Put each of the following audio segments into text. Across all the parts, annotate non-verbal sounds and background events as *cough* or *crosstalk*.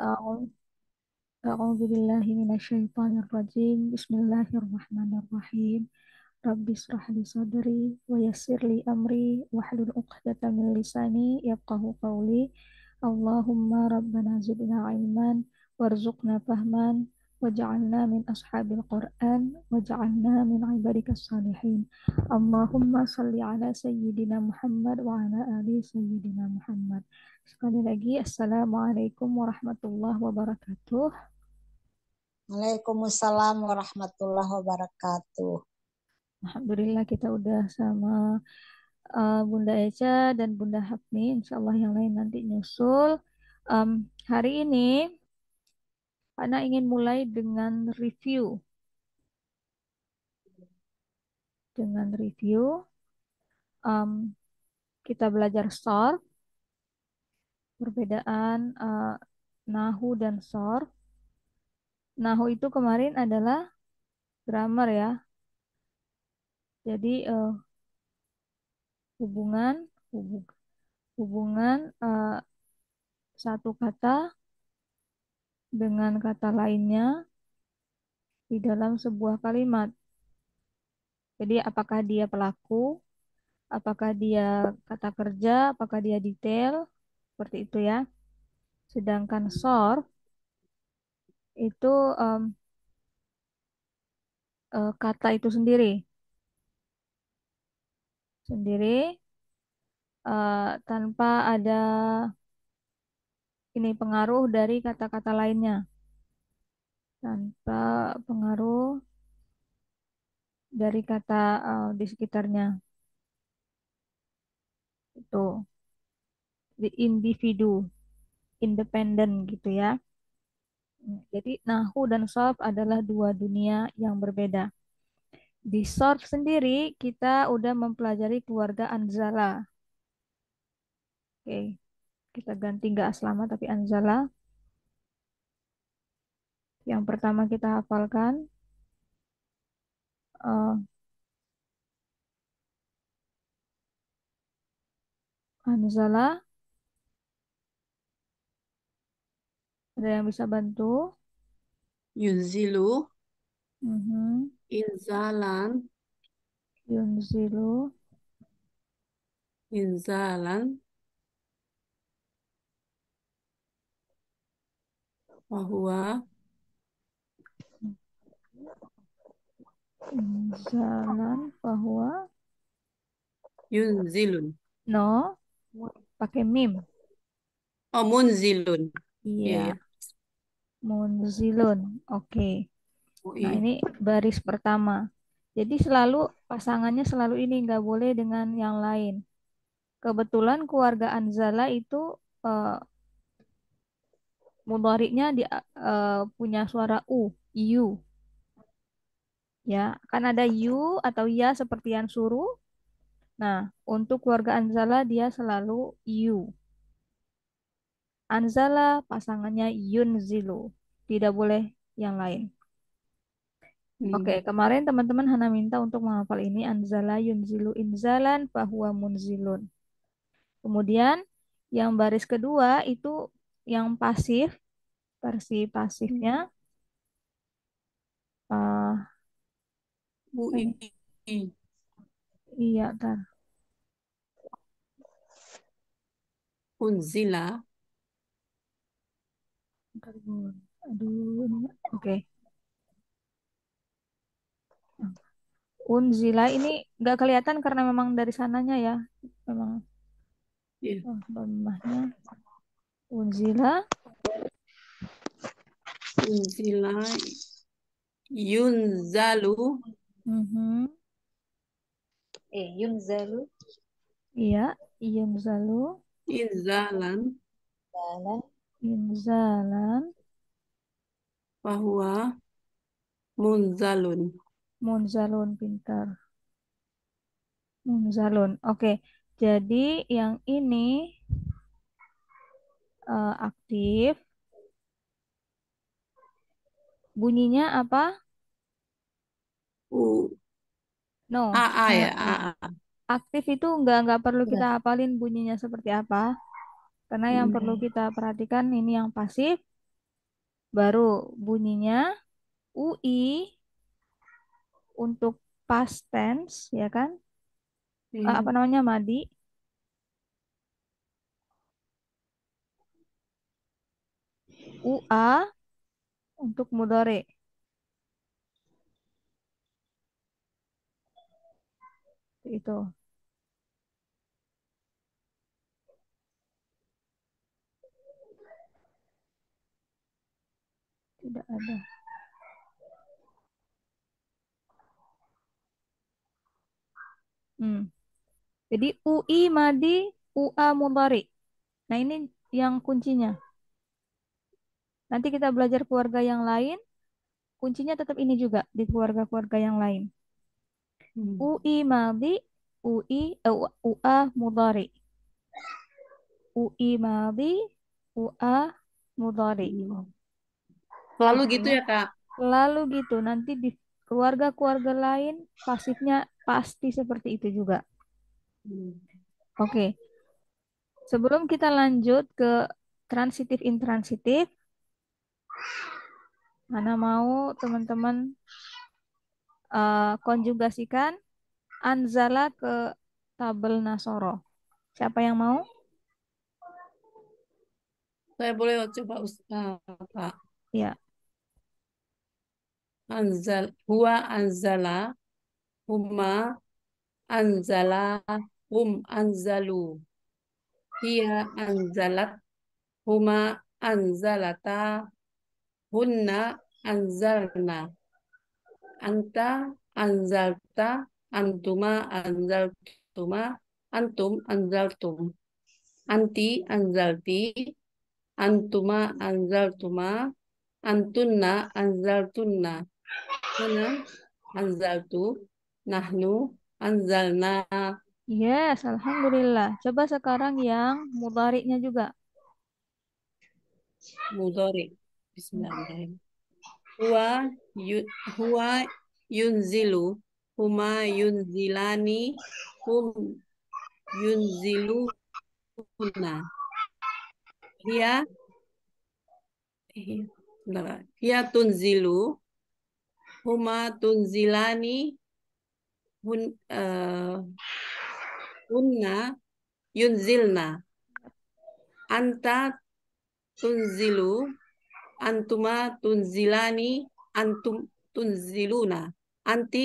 أعوذ أعوذ بالله من الشيطان الرجيم بسم الله الرحمن الرحيم رب اشرح لي صدري ويسر لي أمري واحلل عقدة من لساني يفقه قولي اللهم ربنا زدنا علما وارزقنا فهما وجعلنا من أصحاب القرآن وجعلنا من عبادك الصالحين اللهم صل على سيدنا محمد وعلى آل سيدنا محمد Sekali lagi, Assalamualaikum warahmatullahi wabarakatuh. Waalaikumsalam warahmatullahi wabarakatuh. Alhamdulillah kita udah sama eh, Bunda Eca dan Bunda Hafni. Insya Allah yang lain nanti nyusul. Um, hari ini, Ana ingin mulai dengan review. Dengan review, um, kita belajar store perbedaan uh, nahu dan sor. Nahu itu kemarin adalah grammar ya. Jadi uh, hubungan hubungan uh, satu kata dengan kata lainnya di dalam sebuah kalimat. Jadi apakah dia pelaku, apakah dia kata kerja, apakah dia detail, seperti itu ya. Sedangkan hmm. sor itu um, uh, kata itu sendiri. Sendiri uh, tanpa ada ini pengaruh dari kata-kata lainnya. Tanpa pengaruh dari kata uh, di sekitarnya. Itu the individu, independen gitu ya. Hmm, jadi nahu dan sof adalah dua dunia yang berbeda. Di sof sendiri kita udah mempelajari keluarga anzala. Oke, kita ganti nggak aslama tapi anzala. Yang pertama kita hafalkan. Uh, anzala Ada yang bisa bantu? Yunzilu. Mm -hmm. Inzalan. Yunzilu. Inzalan. Wahua. Inzalan. Wahua. Yunzilun. No. Pakai mim. Oh, munzilun. Iya. Yeah. yeah munzilun. Oke. Okay. Nah, ini baris pertama. Jadi selalu pasangannya selalu ini nggak boleh dengan yang lain. Kebetulan keluarga Anzala itu uh, eh, mudhariknya di uh, punya suara u, iu. Ya, kan ada yu atau ya seperti yang suruh. Nah, untuk keluarga Anzala dia selalu iu. Anzala pasangannya Zilu. Tidak boleh yang lain. Hmm. Oke, okay, kemarin teman-teman Hana minta untuk menghafal ini anzala Zilu inzalan bahwa munzilun. Kemudian yang baris kedua itu yang pasif versi pasifnya uh, Bu ini. Ya? Iya, tar. Unzila karbon aduh ini oke okay. Unzila ini nggak kelihatan karena memang dari sananya ya memang yeah. oh, Unzila Unzila Yunzalu mm -hmm. eh Yunzalu iya Yunzalu Inzalan Yunzalan Inzalan bahwa munzalun. Munzalun, pintar. Munzalun, oke. Jadi yang ini uh, aktif. Bunyinya apa? U. No. A, A ya. A, A. Aktif itu nggak nggak perlu iya. kita hafalin bunyinya seperti apa. Karena yang hmm. perlu kita perhatikan ini yang pasif. Baru bunyinya UI untuk past tense ya kan? Hmm. Uh, apa namanya Madi? UA untuk mudore. Itu. tidak ada. Hmm. Jadi UI madi, UA mudhari. Nah, ini yang kuncinya. Nanti kita belajar keluarga yang lain, kuncinya tetap ini juga di keluarga-keluarga yang lain. Hmm. UI madi, UI uh, eh, UA mudhari. UI madi, UA mudhari. Hmm. Selalu gitu ya kak? Selalu gitu. Nanti di keluarga-keluarga lain pasifnya pasti seperti itu juga. Hmm. Oke. Okay. Sebelum kita lanjut ke transitif intransitif, mana mau teman-teman uh, konjugasikan anzala ke tabel nasoro. Siapa yang mau? Saya boleh coba uh, Pak. Ya anzal huwa anzala huma anzala hum anzalu hiya anzalat huma anzalata hunna anzalna anta anzalta antuma anzaltuma antum anzaltum anti anzalti antuma anzaltuma antunna anzaltunna Ana anzaltu, nahnu anzalna. Yes, alhamdulillah. Coba sekarang yang mudhari'nya juga. Mudhari. Bismillahirrahmanirrahim. Huwa yu, huwa yunzilu, huma yunzilani, hum yunzilu yunziluna. Dia dia tunzilu huma tunzilani hun, uh, hunna yunzilna anta tunzilu antuma tunzilani antum tunziluna anti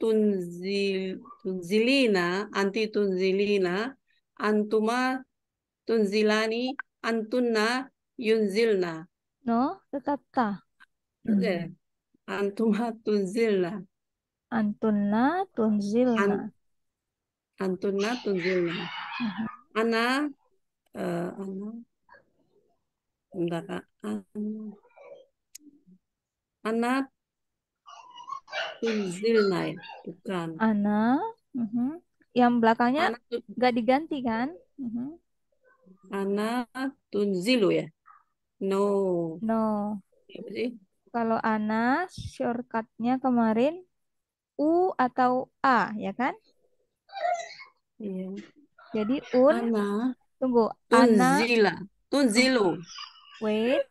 tunzil tunzilina anti tunzilina antuma tunzilani antunna yunzilna no tetap ta yeah. Antuma tunzilna. Antuna tunzilna. An, antunna tunzilna. Uh -huh. Ana uh, ana enggak Ana. Ana tunzilna ya, bukan. Ana, mhm. Yang belakangnya nggak diganti kan? Uh mhm. -huh. Ana ya. No. No. Apa sih? kalau Ana shortcutnya kemarin U atau A ya kan? Iya. Jadi un Ana. tunggu Ana Unzila. Unzilu. Wait.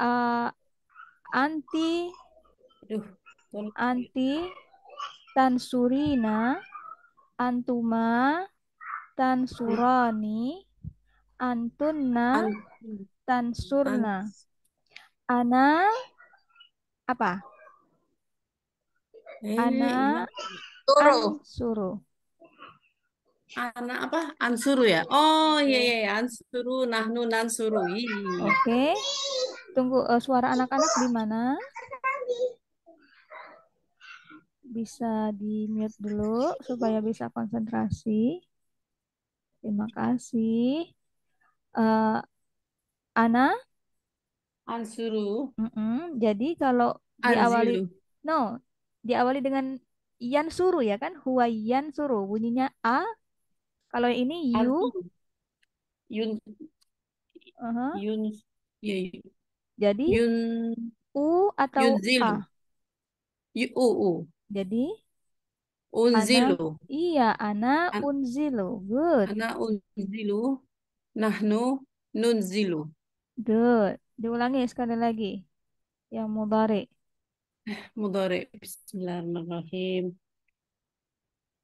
Uh, anti Aduh, anti tansurina antuma tansurani antunna tansurna. An Ana apa? Eh, Ana suruh. Ansuru. Ana apa? Ansuru ya. Oh iya iya, iya, iya. Ansuru nahnu nansuru. Oke. Okay. Tunggu uh, suara anak-anak di mana? Bisa di mute dulu supaya bisa konsentrasi. Terima kasih. Uh, Ana? Ansuru. Mm-mm. Jadi kalau Anzilu. diawali no, diawali dengan yan suru ya kan? Huwa yan suru. Bunyinya a. Kalau ini yu. Yun. Uh-huh. Yun. yun. Iya, iya. Jadi yun u atau yunzilu. a. Yu u u. Jadi Unzilu. Ana, iya, ana An unzilu. Good. Ana unzilu. Nahnu nunzilu. Good. Diulangi sekali lagi. Yang mudhari. Mudhari. Bismillahirrahmanirrahim.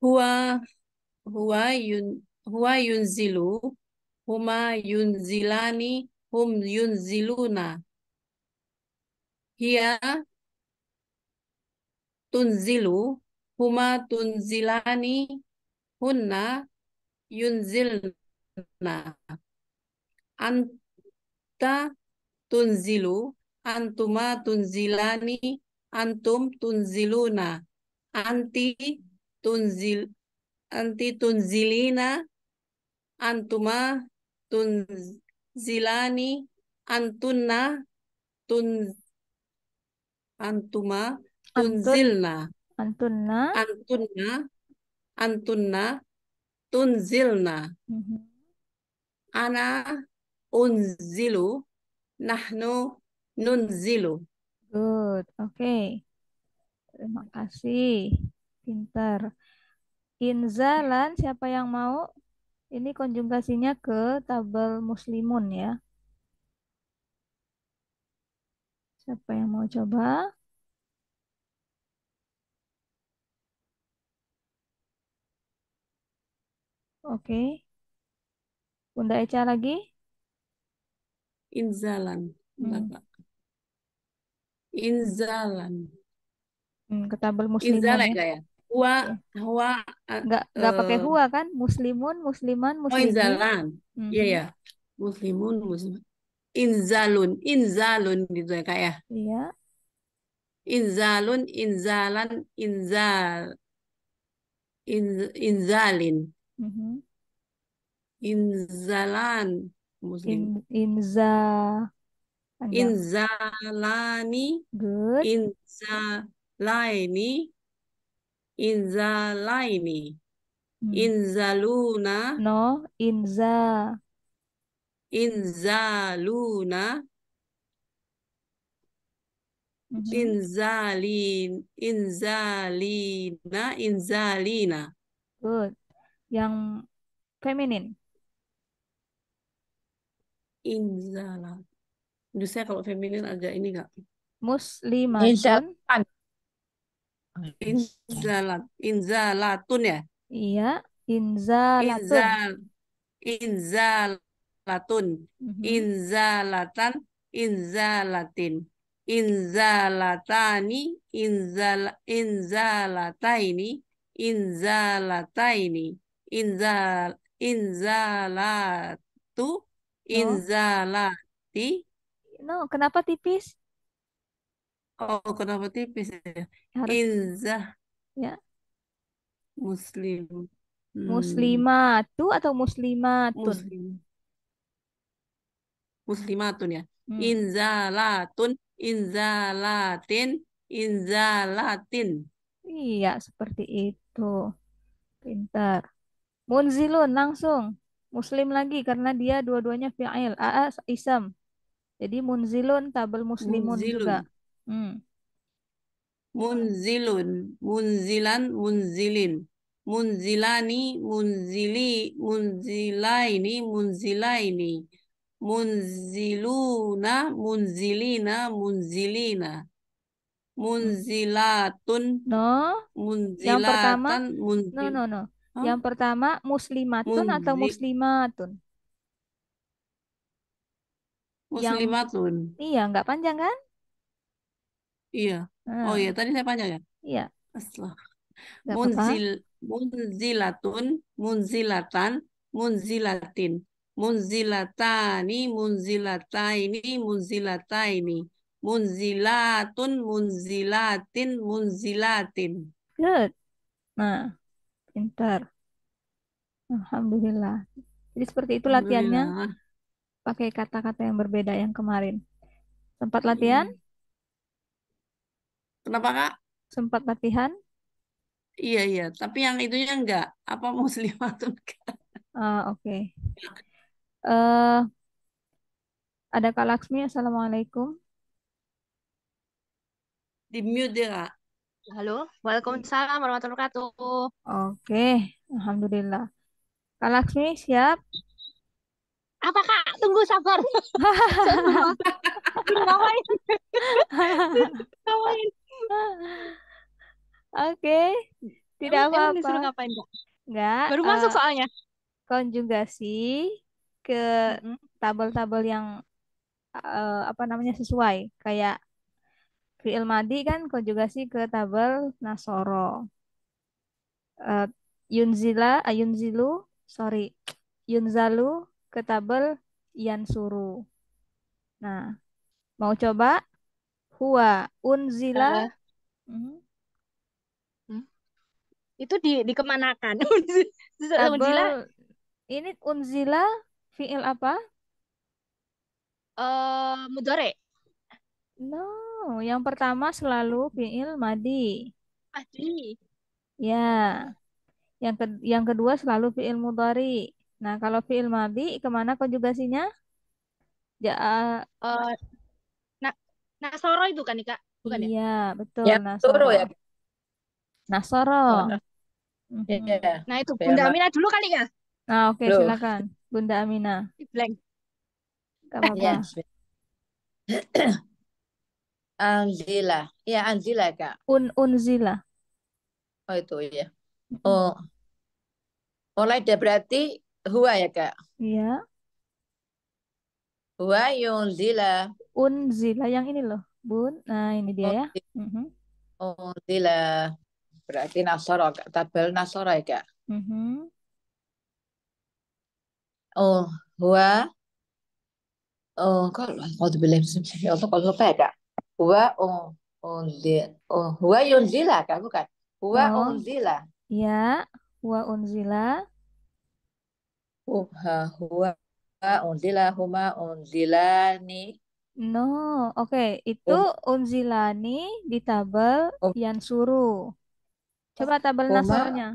Huwa huwa yun huwa yunzilu huma yunzilani hum yunziluna hiya tunzilu huma tunzilani hunna yunzilna anta tunzilu, antuma tunzilani, antum tunziluna, anti tunzil anti tunzilina, antuma tunzilani, antunna tun antuma tunzilna. Antunna. Antunna. Antunna. Tunzilna. Mm -hmm. Ana unzilu nahnu nunzilu. Good, oke. Okay. Terima kasih. Pintar. Inzalan, siapa yang mau? Ini konjungkasinya ke tabel muslimun ya. Siapa yang mau coba? Oke. Okay. Bunda Eca lagi? Inzalan, hmm. Bapak. Inzalan. Hmm, ketabel musliman Inzalan ya. ya? Huwa, iya. huwa. Nggak, uh, eh, nggak pakai huwa kan? Muslimun, musliman, oh, muslimin. Oh, inzalan. Hmm. Iya, -hmm. ya. Muslimun, muslim Inzalun, inzalun gitu ya, Kak ya? Iya. Inzalun, inzalan, inzal. In, inzalin. Mm -hmm. Inzalan. Muslim. In, inza. Inzalani. Good. Inzalaini. Hmm. Inzaluna. No, inza. Inzaluna. Mm Inzalin, inzalina, inzalina. Good. Yang feminin. Inzala. Biasanya kalau feminin agak ini enggak. Muslimatun. Inzalat. Inzalatun ya? Iya. Inzalatun. Inzalatun. Mhm. Inzalatan. Inzalatin. Inzalatani. Inzal inzalataini. Inzalataini. Inzal inzalatu Oh. Inzalati. No, kenapa tipis? Oh, kenapa tipis Inza. Ya? Ya, harus. Inzah. Ya. Muslim. Hmm. Muslimatu atau muslimatun? Muslim. Muslimatun ya. Hmm. Inzalatun, inzalatin, inzalatin. Iya, seperti itu. Pintar. Munzilun langsung muslim lagi karena dia dua-duanya fi'il aa isam jadi munzilun tabel muslimun munzilun. juga hmm. munzilun munzilan munzilin munzilani munzili munzilaini munzilaini munziluna munzilina munzilina munzilatun no munzilatan yang pertama munzil no no no yang pertama muslimatun atau muslimatun? Muslimatun. Yang, iya, nggak panjang kan? Iya. Hmm. Oh iya, tadi saya panjang ya? Iya. Aslah. Munzil, munzilatun, munzilatan, munzilatin, munzilatani, munzilataini, munzilataini, munzilatun, munzilatin, munzilatin. Good. Nah, pinter. Alhamdulillah. Jadi seperti itu latihannya pakai kata-kata yang berbeda yang kemarin. Sempat hmm. latihan? Kenapa, Kak? Sempat latihan? Iya, iya. Tapi yang itunya enggak. Apa muslimatun enggak? Ah, oke. Okay. Uh, eh, ada Kak Laksmi, Assalamualaikum. Di mute Kak. Halo, Waalaikumsalam warahmatullahi wabarakatuh. Oke, Alhamdulillah. Kak Laksmi siap? Apa Kak? Tunggu sabar. *laughs* Oke, tidak apa-apa. Enggak. Baru eh, masuk soalnya. Konjugasi ke tabel-tabel yang eh, apa namanya sesuai kayak fi'il madi kan konjugasi ke tabel nasoro. Uh, yunzila, uh, sorry, yunzalu ke tabel yansuru. Nah, mau coba? Hua, unzila. Uh. Hmm. Hmm? Itu di dikemanakan? *laughs* tabel, Ini unzila fi'il apa? Uh, mudore. No. Oh, yang pertama selalu fiil madi. Madi. Ya. Yang ke yang kedua selalu fiil mudhari. Nah, kalau fiil madi kemana konjugasinya? Ja uh, na nasoro itu kan, Kak? Bukan ya? Iya, betul. Ya, nasoro ya. Nasoro. Oh, ya, mhm. nah. yeah. Nah, itu ya, Bunda yeah. Amina dulu kali ya? Nah, oke, okay, silakan. Bunda Amina. Blank. Gak apa-apa. Ya, Anzila. Ya, Anzila, Kak. Un Unzila. Oh, itu ya. Oh. Mulai dia berarti huwa ya, Kak? Iya. Huwa yunzila. Unzila yang ini loh, Bun. Nah, ini dia ya. Unzila. Mm-hmm. Unzila. Berarti nasoro, Kak. Tabel nasoro ya, Kak? Mm -hmm. Oh, huwa. Oh, kalau kalau dibilang sih, Allah kalau lupa ya, Kak. Huwa un, unzila. huwa yunzila kan bukan? Huwa oh. unzila. Ya, huwa unzila. Uh, huwa unzila huma unzilani. No, oke, okay. itu um. unzilani di tabel um. yang suruh. Coba tabel huma. nasornya.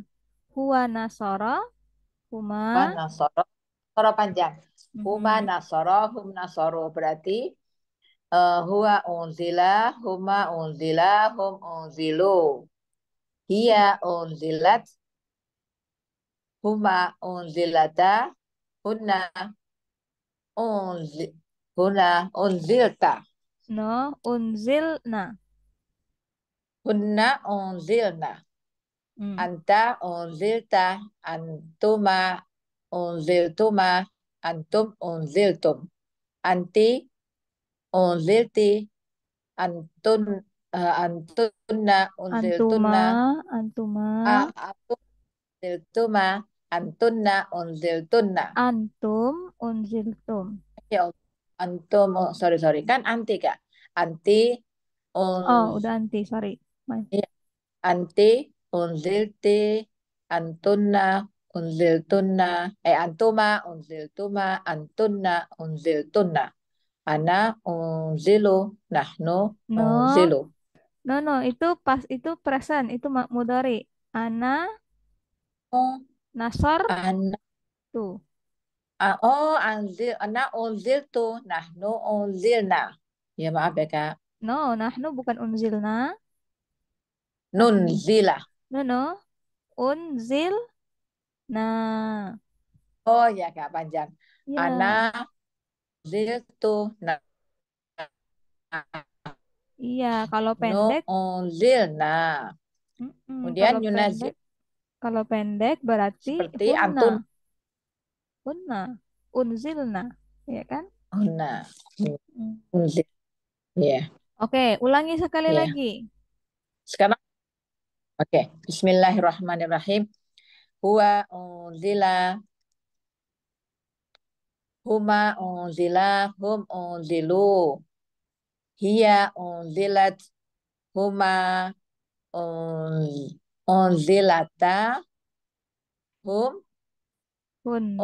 Huwa nasoro huma. Huma nasoro nasara panjang. Huma nasoro hum nasoro. Berarti uh, huwa unzila, huma unzila, hum unzilu. Hiya unzilat, huma unzilata, huna unzi, huna unzilta. No, unzilna. Hunna unzilna. Hmm. Anta unzilta, antuma unziltuma, antum unziltum. Anti unzilti antun uh, eh, antunna unziltunna antuma antuma unziltuma antunna unziltunna antum unziltum ya antum oh, sorry sorry kan anti kak anti un... oh udah anti sorry ya. anti unzilti antunna unziltunna eh antuma unziltuma antunna unziltunna Ana unzilu, um, nahnu um, no. unzilu. No, no, itu pas itu present, itu mudori. Ana oh. nasar, ana tuh. Ah, oh, anzil, ana unzil tu. nahnu unzilna. Ya maaf ya kak. No, nahnu bukan na, Nunzila. No, no. Unzil. na, Oh ya kak panjang. Yeah. Ana tuh na. Iya, kalau pendek. No nah. Mm Kemudian yunazil. kalau pendek berarti seperti unna. antum. Unna, unzilna, ya kan? Unna, oh, unzil. Ya. Yeah. Oke, okay, ulangi sekali yeah. lagi. Sekarang Oke, okay. Bismillahirrahmanirrahim. Huwa unzila Huma onzila, hum onzilo. Hia onzilat, huma onzilata. Hom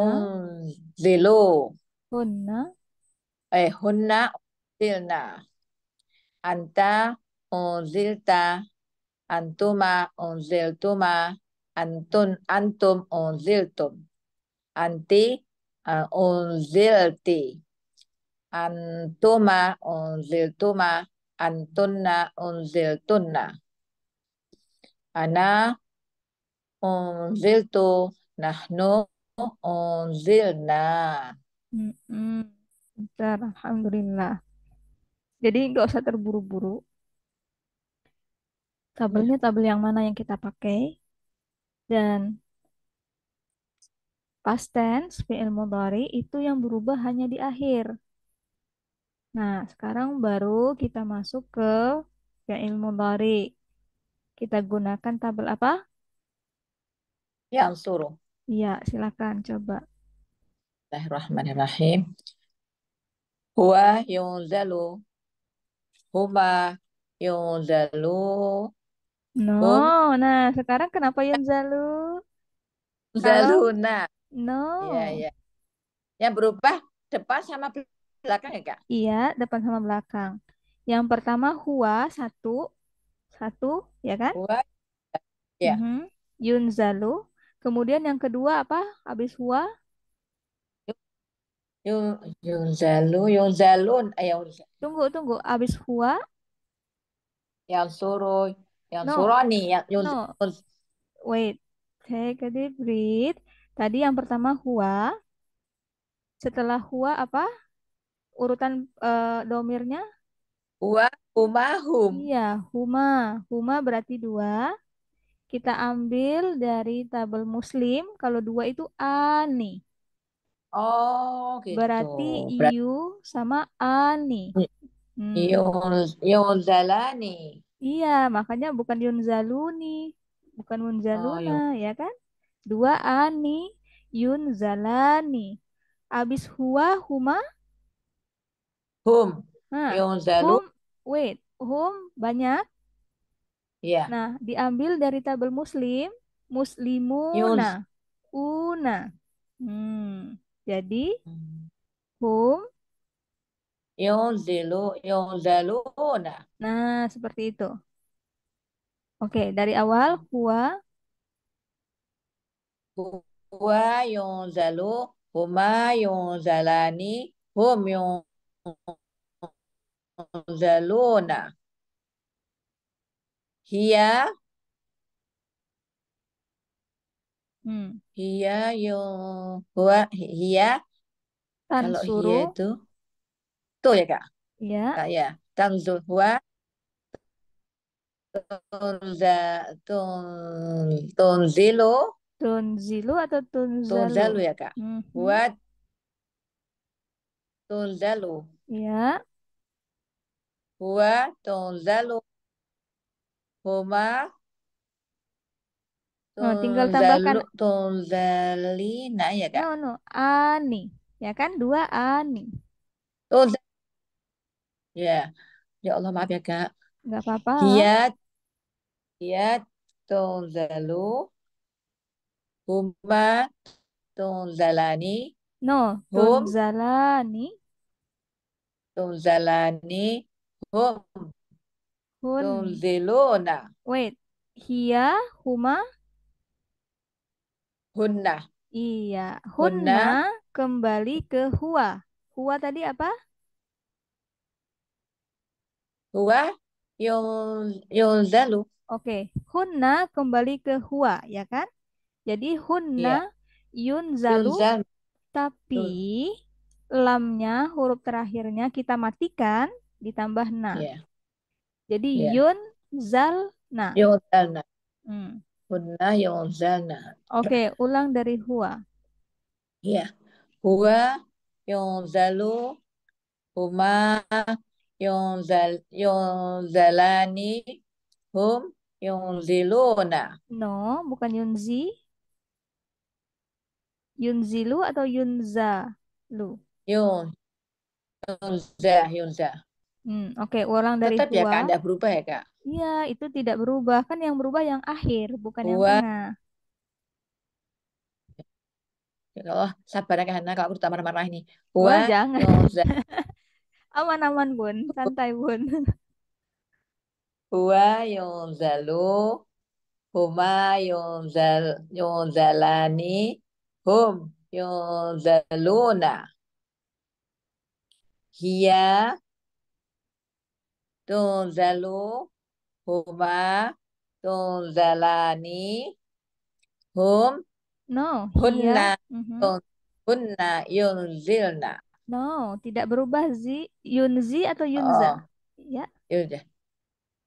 Angelo. Hunna. Eh, hunna Anta onzilta, antuma onziltuma, Antun antum onziltum Anti unzilti antuma unziltuma antunna unziltunna ana unziltu nahnu unzilna Bentar, alhamdulillah jadi nggak usah terburu-buru tabelnya tabel yang mana yang kita pakai dan past tense fi'il mudhari itu yang berubah hanya di akhir. Nah, sekarang baru kita masuk ke fi'il mudhari. Kita gunakan tabel apa? Ya, suruh. Iya, silakan coba. Bismillahirrahmanirrahim. Huwa yunzalu. Huma yunzalu. No, nah sekarang kenapa yunzalu? Zaluna. No. Iya, iya. Yang berubah depan sama belakang ya, Kak? Iya, depan sama belakang. Yang pertama hua satu satu, ya kan? Hua, Ya. ya. Mm -hmm. Yunzalu. Kemudian yang kedua apa? Habis hua? Yun, yunzalu, yunzalun, eh, Tunggu, tunggu. Habis hua? Yang suruh, yang no. nih yang yun, no. Ya. Wait. Take a deep breath. Tadi yang pertama hua, Setelah hua apa? Urutan uh, domirnya? Hua, huma, hum. Iya, huma. Huma berarti dua. Kita ambil dari tabel muslim. Kalau dua itu ani. Oh, gitu. Berarti iu sama ani. Hmm. yunzalani. Iya, makanya bukan yunzaluni. Bukan munzaluna, oh, ya kan? Dua ani yunzalani. Abis huwa huma? Hum. Nah, zalu Hum, wait. Hum banyak. ya Yeah. Nah, diambil dari tabel muslim. Muslimuna. Una. Hmm. Jadi, hmm. hum. Yunzilu, yunzaluna. Nah, seperti itu. Oke, dari awal huwa huwa yunzalu huma yunzalani hum yunzaluna hiya hmm. hiya yung huwa hiya kalau hiya itu tuh ya kak ya kak ah, ya tanzur huwa tunza tun tunzilu Tunzilu atau tunzalu? Tunzalu ya kak. Mm -hmm. Buat tunzalu. Ya. Buat tunzalu. Huma. Oh, tinggal tambahkan. Tunzalina ya kak. No, no. Ani. Ya kan dua ani. Tunzalu. Ya. Ya Allah maaf ya kak. Enggak apa-apa. Dia. Dia tunzalu. Huma tunzalani. No, hum, tunzalani. Tunzalani. Hum. Hun. Wait. Hiya, huma. Hunna. Iya. Hunna, hunna kembali ke huwa. Huwa tadi apa? Huwa yul, yulzalu. Oke. Okay. Hunna kembali ke huwa, ya kan? Jadi hunna yeah. yunzalu, yunzalu. tapi Betul. lamnya huruf terakhirnya kita matikan ditambah na. Yeah. Jadi yeah. yunzalna. Yunzalna. Hmm. Hunna yunzalna. Oke, okay, ulang dari huwa. Iya. Huwa yunzalu huma yunzal yunzalani hum yunziluna. No, bukan yunzi. Yunzilu atau Yunza? Lu. Yun. Yunza, Yunza. Hmm, oke, okay. ulang dari Tetap ya Kak, tidak berubah ya Kak? Iya, itu tidak berubah. Kan yang berubah yang akhir, bukan Uwa. yang tengah. Ya Allah, sabar ya Hana, kalau aku marah-marah ini. Uwa, oh, jangan. *laughs* Aman-aman bun, santai bun. Uwa *laughs* yunzalu, huma yunzal, yunzalani, hum yudhaluna hiya tunzalu huma tunzalani hum no hunna mhm. hunna yunzilna no tidak berubah zi yunzi atau yunza oh. ya yunza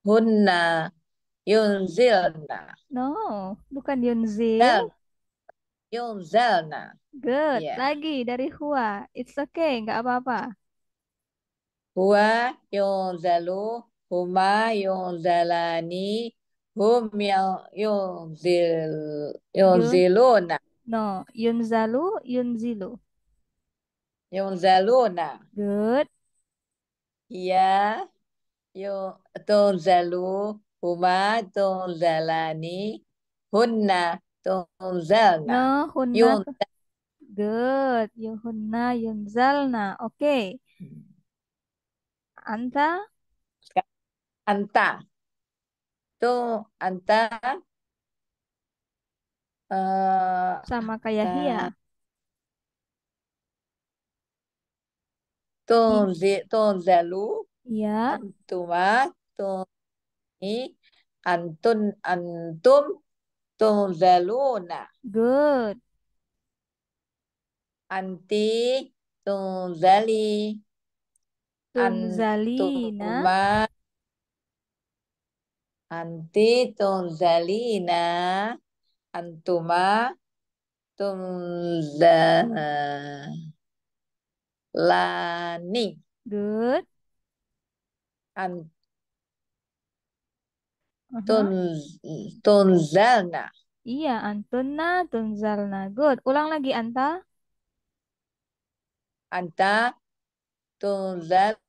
hunna yunzilna no bukan yunzil no. Yunzalna. Good. Yeah. Lagi dari Hua. It's okay, nggak apa-apa. Hua yunzalu, huma yunzalani, hum yunzil, yunziluna. No, yunzalu, yunzilu. Yunzaluna. Good. Iya. Yun tunzalu, huma tunzalani, hunna Tunzalna. Yunzalna. Yunzalna. Good. Yuhunna yunzalna. Oke. Okay. Anta. Anta. Tuh, anta. Uh, Sama kayak uh, hia. Tunzi, tunzalu. Iya. Antuma. Tuni. Antun, antum tunzaluna. Good. Anti tunzali. Tunzalina. Anti tunzalina. Antuma tunzalani. Good. Anti Tun tunzalna. Iya, antunna, tunzalna. Good. Ulang lagi, Anta. Anta, Tunzalu.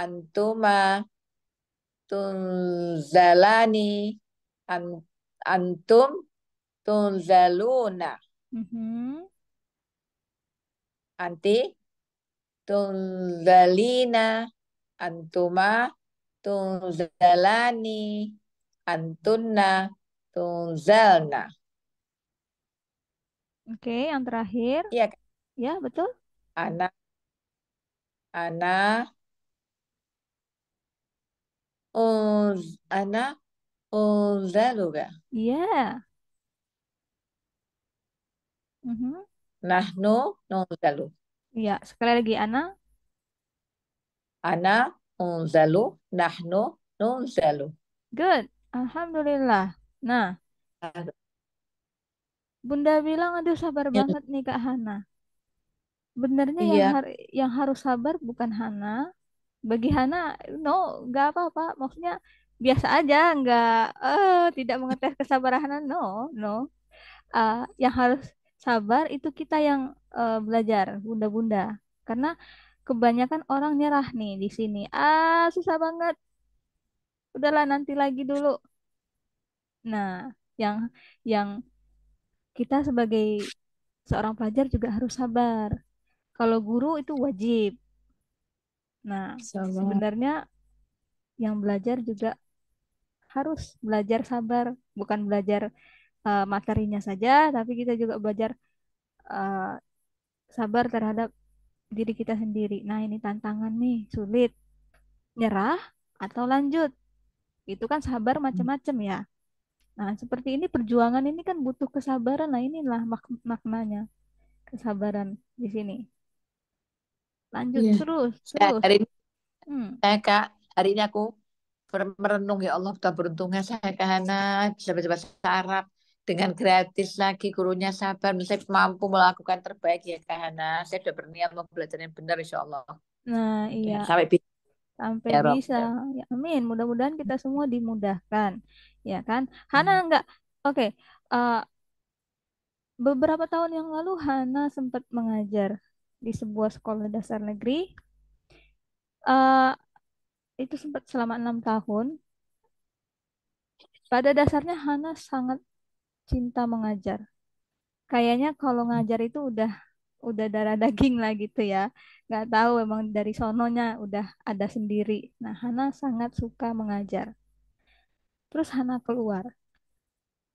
antuma, tunzalani, antum, tunzaluna. Mm-hmm. Anti, tunzalina, antuma tunzalani antunna tunzalna oke okay, yang terakhir iya ya betul ana ana uz ana unzaluga iya yeah. Mm -hmm. Nahnu nunzalu. Iya, sekali lagi Ana. Ana unzalu, nahnu nunzalu. Good. Alhamdulillah. Nah. Bunda bilang aduh sabar ya. banget nih Kak Hana. Benernya iya. yang har yang harus sabar bukan Hana. Bagi Hana, no, nggak apa-apa. Maksudnya biasa aja, nggak uh, tidak mengetes kesabaran Hana, no, no. Uh, yang harus sabar itu kita yang uh, belajar, bunda-bunda. Karena kebanyakan orang nyerah nih di sini. Ah, susah banget. Udahlah nanti lagi dulu. Nah, yang yang kita sebagai seorang pelajar juga harus sabar. Kalau guru itu wajib. Nah, sabar. sebenarnya yang belajar juga harus belajar sabar, bukan belajar uh, materinya saja, tapi kita juga belajar uh, sabar terhadap diri kita sendiri. Nah, ini tantangan nih, sulit. Nyerah atau lanjut? Itu kan sabar hmm. macam-macam ya. Nah, seperti ini perjuangan ini kan butuh kesabaran. Nah, inilah mak maknanya kesabaran di sini. Lanjut yeah. terus, ya, terus. hari ini, hmm. saya Kak, hari ini aku merenung ya Allah betapa beruntungnya saya karena bisa bahasa Arab dengan gratis lagi gurunya sabar saya mampu melakukan terbaik ya Kak Hana saya sudah berniat mau belajar yang benar Insya Allah nah iya sampai bisa sampai ya, bisa ya, amin mudah-mudahan kita semua dimudahkan ya kan Hana enggak hmm. oke okay. uh, eh, beberapa tahun yang lalu Hana sempat mengajar di sebuah sekolah dasar negeri uh, itu sempat selama enam tahun pada dasarnya Hana sangat cinta mengajar. Kayaknya kalau ngajar itu udah udah darah daging lah gitu ya. Gak tahu emang dari sononya udah ada sendiri. Nah, Hana sangat suka mengajar. Terus Hana keluar.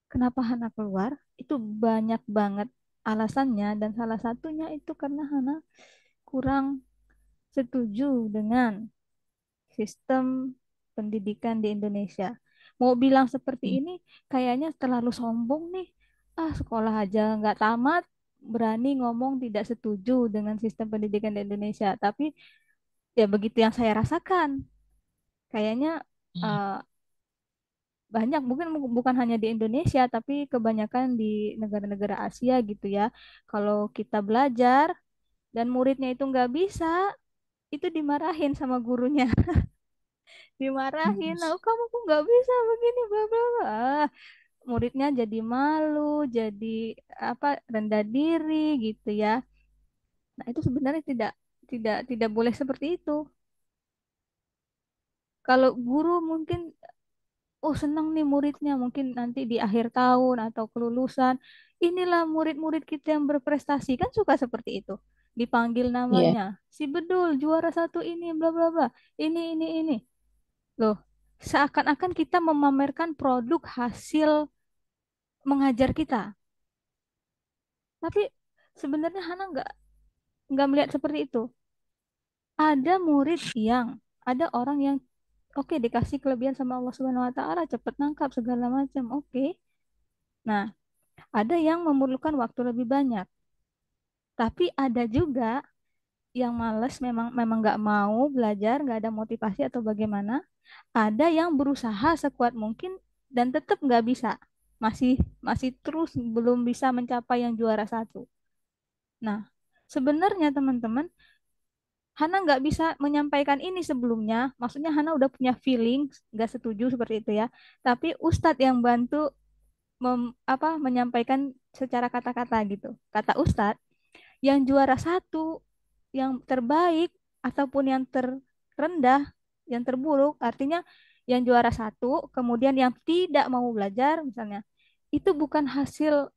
Kenapa Hana keluar? Itu banyak banget alasannya dan salah satunya itu karena Hana kurang setuju dengan sistem pendidikan di Indonesia mau bilang seperti hmm. ini kayaknya terlalu sombong nih ah sekolah aja nggak tamat berani ngomong tidak setuju dengan sistem pendidikan di Indonesia tapi ya begitu yang saya rasakan kayaknya uh, banyak mungkin bukan hanya di Indonesia tapi kebanyakan di negara-negara Asia gitu ya kalau kita belajar dan muridnya itu nggak bisa itu dimarahin sama gurunya *laughs* dimarahin oh kamu kok nggak bisa begini bla bla bla ah, muridnya jadi malu jadi apa rendah diri gitu ya nah itu sebenarnya tidak tidak tidak boleh seperti itu kalau guru mungkin oh senang nih muridnya mungkin nanti di akhir tahun atau kelulusan inilah murid-murid kita yang berprestasi kan suka seperti itu dipanggil namanya yeah. si bedul juara satu ini bla bla bla ini ini ini Loh, seakan-akan kita memamerkan produk hasil mengajar kita. Tapi sebenarnya Hana nggak nggak melihat seperti itu. Ada murid yang ada orang yang oke okay, dikasih kelebihan sama Allah Subhanahu wa taala, cepat nangkap segala macam. Oke. Okay. Nah, ada yang memerlukan waktu lebih banyak. Tapi ada juga yang males memang memang nggak mau belajar, nggak ada motivasi atau bagaimana ada yang berusaha sekuat mungkin dan tetap nggak bisa masih masih terus belum bisa mencapai yang juara satu nah sebenarnya teman-teman Hana nggak bisa menyampaikan ini sebelumnya maksudnya Hana udah punya feeling nggak setuju seperti itu ya tapi Ustadz yang bantu mem, apa menyampaikan secara kata-kata gitu kata Ustadz yang juara satu yang terbaik ataupun yang terrendah yang terburuk artinya yang juara satu kemudian yang tidak mau belajar misalnya itu bukan hasil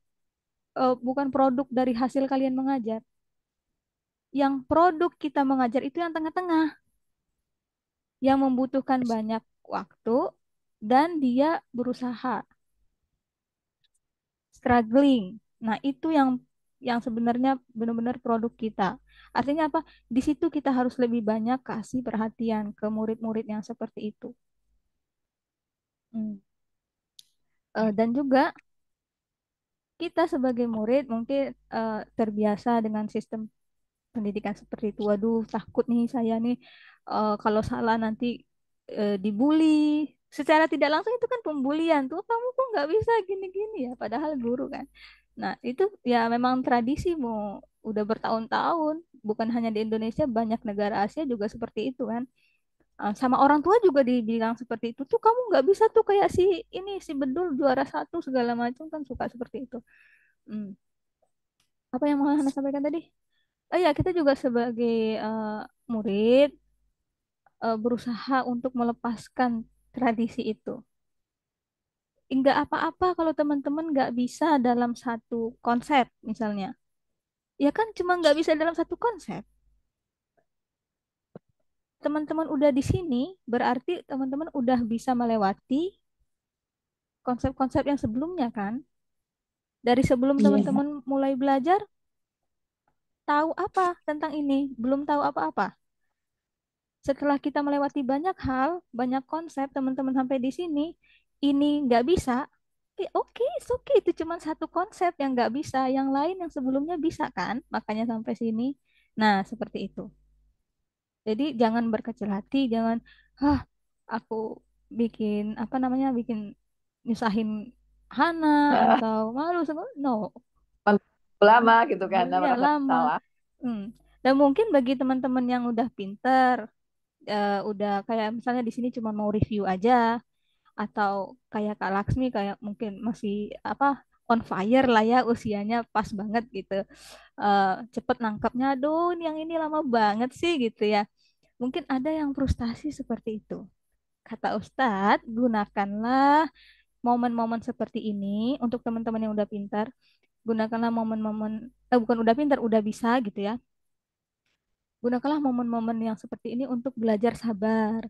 uh, bukan produk dari hasil kalian mengajar yang produk kita mengajar itu yang tengah-tengah yang membutuhkan banyak waktu dan dia berusaha struggling nah itu yang yang sebenarnya benar-benar produk kita. Artinya apa? Di situ kita harus lebih banyak kasih perhatian ke murid-murid yang seperti itu. Hmm. Uh, dan juga kita sebagai murid mungkin uh, terbiasa dengan sistem pendidikan seperti itu. Waduh, takut nih saya nih uh, kalau salah nanti uh, dibully. Secara tidak langsung itu kan pembulian tuh kamu kok nggak bisa gini-gini ya. Padahal guru kan. Nah, itu ya memang tradisi mau udah bertahun-tahun, bukan hanya di Indonesia, banyak negara Asia juga seperti itu kan. Ah, sama orang tua juga dibilang seperti itu tuh kamu nggak bisa tuh kayak si ini si bedul juara satu segala macam kan suka seperti itu. Hmm. Apa yang mau Hana sampaikan tadi? Oh ya kita juga sebagai uh, murid uh, berusaha untuk melepaskan tradisi itu nggak apa-apa kalau teman-teman nggak bisa dalam satu konsep misalnya. Ya kan cuma nggak bisa dalam satu konsep. Teman-teman udah di sini berarti teman-teman udah bisa melewati konsep-konsep yang sebelumnya kan. Dari sebelum iya. teman-teman yeah. mulai belajar tahu apa tentang ini, belum tahu apa-apa. Setelah kita melewati banyak hal, banyak konsep, teman-teman sampai di sini, ini nggak bisa oke oke okay. itu cuma satu konsep yang nggak bisa yang lain yang sebelumnya bisa kan makanya sampai sini nah seperti itu jadi jangan berkecil hati jangan hah aku bikin apa namanya bikin nyusahin Hana ah. atau malu sama no lama gitu kan ya, lama hmm. dan mungkin bagi teman-teman yang udah pinter uh, udah kayak misalnya di sini cuma mau review aja atau kayak Kak Laksmi kayak mungkin masih apa on fire lah ya usianya pas banget gitu uh, cepet nangkapnya aduh yang ini lama banget sih gitu ya mungkin ada yang frustasi seperti itu kata Ustadz gunakanlah momen-momen seperti ini untuk teman-teman yang udah pintar gunakanlah momen-momen eh, bukan udah pintar udah bisa gitu ya gunakanlah momen-momen yang seperti ini untuk belajar sabar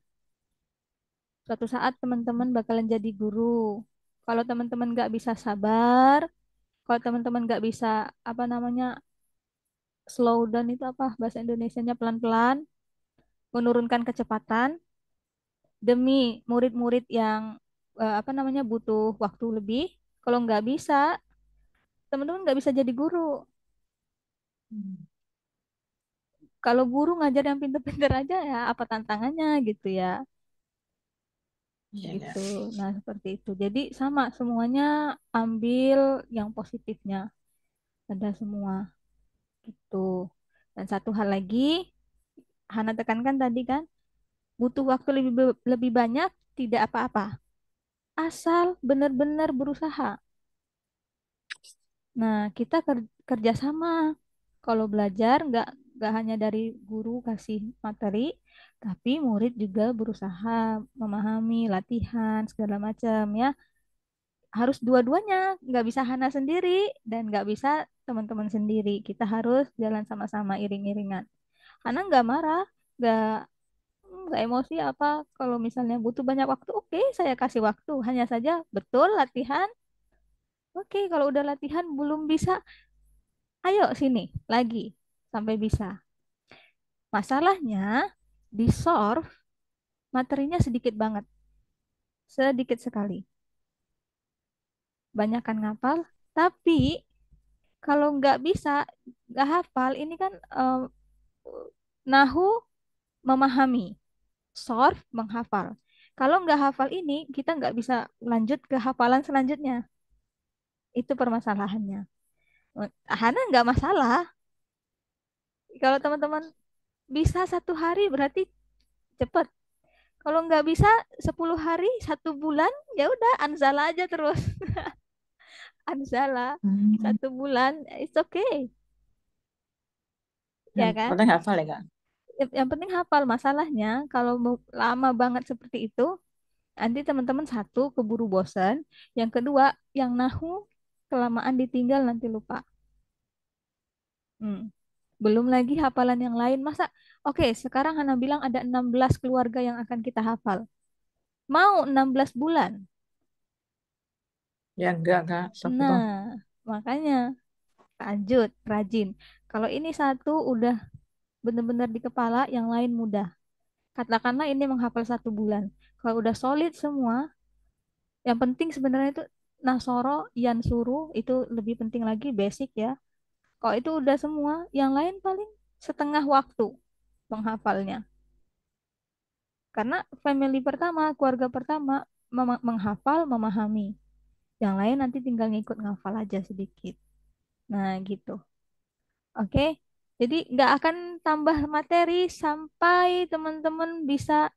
Suatu saat teman-teman bakalan jadi guru. Kalau teman-teman nggak bisa sabar, kalau teman-teman nggak bisa apa namanya slow down itu apa bahasa Indonesia-nya pelan-pelan, menurunkan kecepatan demi murid-murid yang eh, apa namanya butuh waktu lebih. Kalau nggak bisa, teman-teman nggak bisa jadi guru. Hmm kalau guru ngajar yang pinter-pinter aja ya apa tantangannya gitu ya yeah, gitu. Nah seperti itu. Jadi sama semuanya ambil yang positifnya ada semua gitu. Dan satu hal lagi Hana tekankan tadi kan butuh waktu lebih lebih banyak tidak apa-apa asal benar-benar berusaha. Nah, kita ker kerjasama. Kalau belajar nggak nggak hanya dari guru kasih materi, tapi murid juga berusaha memahami latihan segala macam ya. Harus dua-duanya, nggak bisa Hana sendiri dan nggak bisa teman-teman sendiri. Kita harus jalan sama-sama iring-iringan. Hana nggak marah, nggak nggak emosi apa kalau misalnya butuh banyak waktu oke okay, saya kasih waktu hanya saja betul latihan oke okay, kalau udah latihan belum bisa ayo sini lagi sampai bisa masalahnya di SORF, materinya sedikit banget. Sedikit sekali. Banyak kan ngapal, tapi kalau nggak bisa, nggak hafal, ini kan um, nahu memahami, sorf menghafal. Kalau nggak hafal ini, kita nggak bisa lanjut ke hafalan selanjutnya. Itu permasalahannya. Hana nggak masalah. Kalau teman-teman bisa satu hari berarti cepet. Kalau nggak bisa sepuluh hari, satu bulan, ya udah anzala aja terus. *laughs* anzala hmm. satu bulan, it's okay. Ya, ya kan? Penting hafal ya kan? Yang penting hafal masalahnya kalau lama banget seperti itu nanti teman-teman satu keburu bosan, yang kedua yang nahu kelamaan ditinggal nanti lupa. Hmm. Belum lagi hafalan yang lain. Masa, oke, okay, sekarang Hana bilang ada 16 keluarga yang akan kita hafal. Mau 16 bulan? Ya, enggak, enggak. Sok nah, makanya lanjut, rajin. Kalau ini satu udah benar-benar di kepala, yang lain mudah. Katakanlah ini menghafal satu bulan. Kalau udah solid semua, yang penting sebenarnya itu nasoro, yansuru, itu lebih penting lagi, basic ya kalau itu udah semua, yang lain paling setengah waktu menghafalnya. Karena family pertama, keluarga pertama mem menghafal, memahami. Yang lain nanti tinggal ngikut ngafal aja sedikit. Nah, gitu. Oke, jadi nggak akan tambah materi sampai teman-teman bisa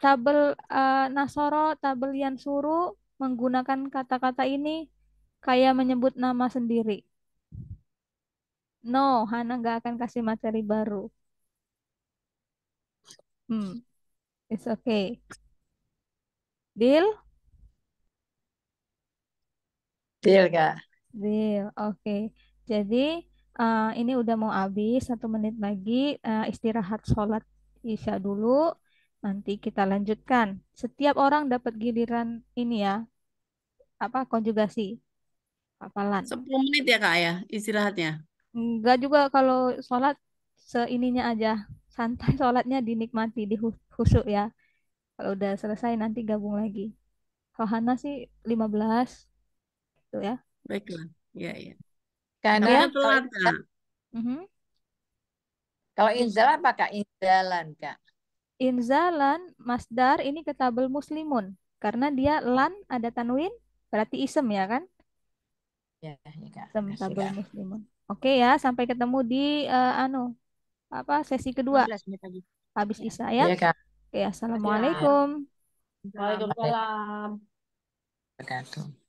tabel uh, nasoro, tabel yang suruh menggunakan kata-kata ini kayak menyebut nama sendiri. No, Hana nggak akan kasih materi baru. Hmm, it's okay. Deal? Deal, Kak. Deal, oke. Okay. Jadi, uh, ini udah mau habis, satu menit lagi. Uh, istirahat sholat isya dulu. Nanti kita lanjutkan. Setiap orang dapat giliran ini ya, apa konjugasi. Apalan. 10 menit ya, Kak, ya istirahatnya. Enggak juga kalau sholat seininya aja. Santai *laughs* sholatnya dinikmati, di khusyuk ya. Kalau udah selesai nanti gabung lagi. Rohana sih 15 itu ya. Baiklah. Ya, ya. Karena ya, kalau, mhm. kalau, mm -hmm. kalau inzalan pakai inzalan, Kak. Inzalan masdar ini ketabel muslimun karena dia lan ada tanwin berarti isem ya kan? Ya, ya Kak. Isem iya, tabel muslimun. Oke ya, sampai ketemu di eh, anu apa sesi kedua habis iya. Ya. Isa ya. assalamualaikum. Waalaikumsalam. Waalaikumsalam.